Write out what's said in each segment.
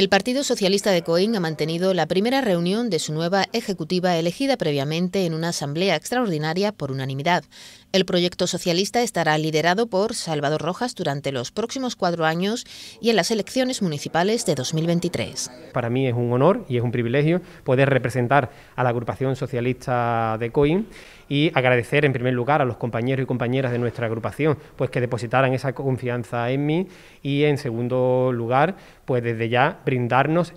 El Partido Socialista de Coín ha mantenido la primera reunión de su nueva ejecutiva elegida previamente en una asamblea extraordinaria por unanimidad. El proyecto socialista estará liderado por Salvador Rojas durante los próximos cuatro años y en las elecciones municipales de 2023. Para mí es un honor y es un privilegio poder representar a la agrupación socialista de COIN y agradecer en primer lugar a los compañeros y compañeras de nuestra agrupación pues que depositaran esa confianza en mí y en segundo lugar pues desde ya brindarnos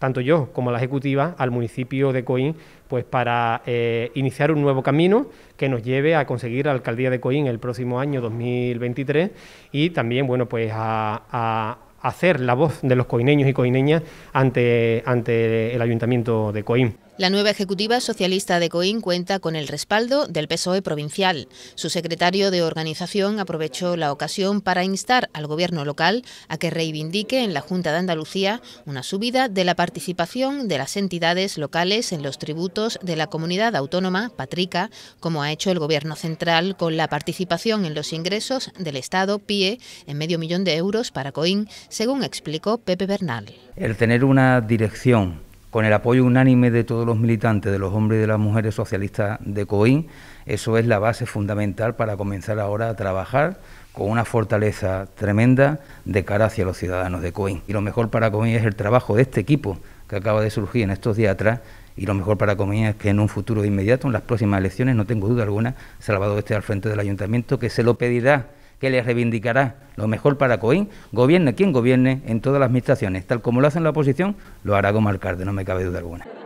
tanto yo como la ejecutiva, al municipio de Coín, pues para eh, iniciar un nuevo camino que nos lleve a conseguir la alcaldía de Coín el próximo año 2023 y también, bueno, pues a, hacer la voz de los coineños y coineñas ante, ante el ayuntamiento de Coín. La nueva ejecutiva socialista de Coín cuenta con el respaldo del PSOE provincial. Su secretario de organización aprovechó la ocasión para instar al gobierno local a que reivindique en la Junta de Andalucía una subida de la participación de las entidades locales en los tributos de la comunidad autónoma, Patrica, como ha hecho el gobierno central con la participación en los ingresos del Estado, PIE, en medio millón de euros para Coín, según explicó Pepe Bernal. El tener una dirección con el apoyo unánime de todos los militantes, de los hombres y de las mujeres socialistas de Coín, eso es la base fundamental para comenzar ahora a trabajar con una fortaleza tremenda de cara hacia los ciudadanos de Coín. Y lo mejor para Coín es el trabajo de este equipo que acaba de surgir en estos días atrás y lo mejor para Coín es que en un futuro inmediato, en las próximas elecciones, no tengo duda alguna, Salvador esté al frente del ayuntamiento, que se lo pedirá que le reivindicará lo mejor para Coín, gobierne quien gobierne en todas las administraciones, tal como lo hace en la oposición, lo hará como alcalde, no me cabe duda alguna.